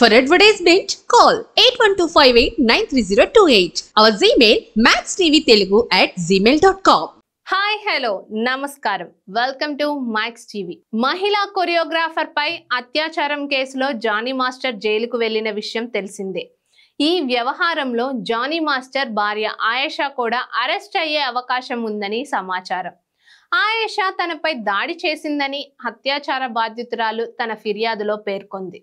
For advertisement, call TV Our Gmail, maxtvtelugu at com hi hello నమస్కారం welcome to max TV మహిళా choreographer పై అత్యాచారం కేసులో Johnny master జైలుకు వెళ్లిన విషయం తెలిసిందే ఈ వ్యవహారంలో జానీ మాస్టర్ భార్య ఆయేషా కూడా అరెస్ట్ అయ్యే అవకాశం ఉందని సమాచారం ఆయేషా తనపై దాడి చేసిందని అత్యాచార బాధితురాలు తన ఫిర్యాదులో పేర్కొంది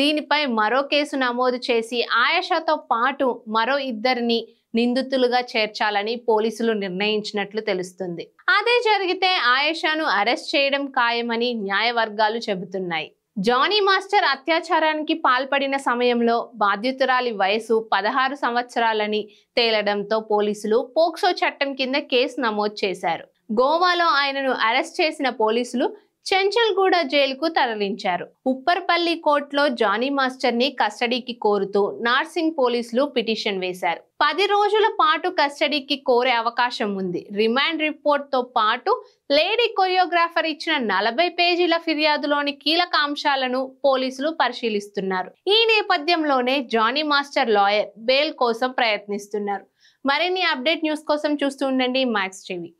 దీనిపై మరో కేసు నమోదు చేసి ఆయషతో పాటు మరో ఇద్దరిని నిందితులుగా చేర్చాలని పోలీసులు నిర్ణయించినట్లు తెలుస్తుంది అదే జరిగితే ఆయషాను అరెస్ట్ చేయడం ఖాయమని న్యాయవర్గాలు చెబుతున్నాయి జానీ మాస్టర్ అత్యాచారానికి పాల్పడిన సమయంలో బాధ్యుతురాలి వయసు పదహారు సంవత్సరాలని తేలడంతో పోలీసులు పోక్సో చట్టం కింద కేసు నమోదు చేశారు గోవాలో ఆయనను అరెస్ట్ చేసిన పోలీసులు చెంచల్గూడ జైలుకు తరలించారు ఉప్పర్పల్లి కోర్టులో జానీ మాస్టర్ ని కస్టడీకి కోరుతూ నార్సింగ్ పోలీసులు పిటిషన్ వేశారు పది రోజుల పాటు కస్టడీకి కోరే అవకాశం ఉంది రిమాండ్ రిపోర్ట్తో పాటు లేడీ కొరియోగ్రాఫర్ ఇచ్చిన నలభై పేజీల ఫిర్యాదులోని కీలక అంశాలను పోలీసులు పరిశీలిస్తున్నారు ఈ నేపథ్యంలోనే జానీ మాస్టర్ లాయర్ బెయిల్ కోసం ప్రయత్నిస్తున్నారు మరిన్ని అప్డేట్ న్యూస్ కోసం చూస్తూ ఉండండి మ్యాక్స్ టీవీ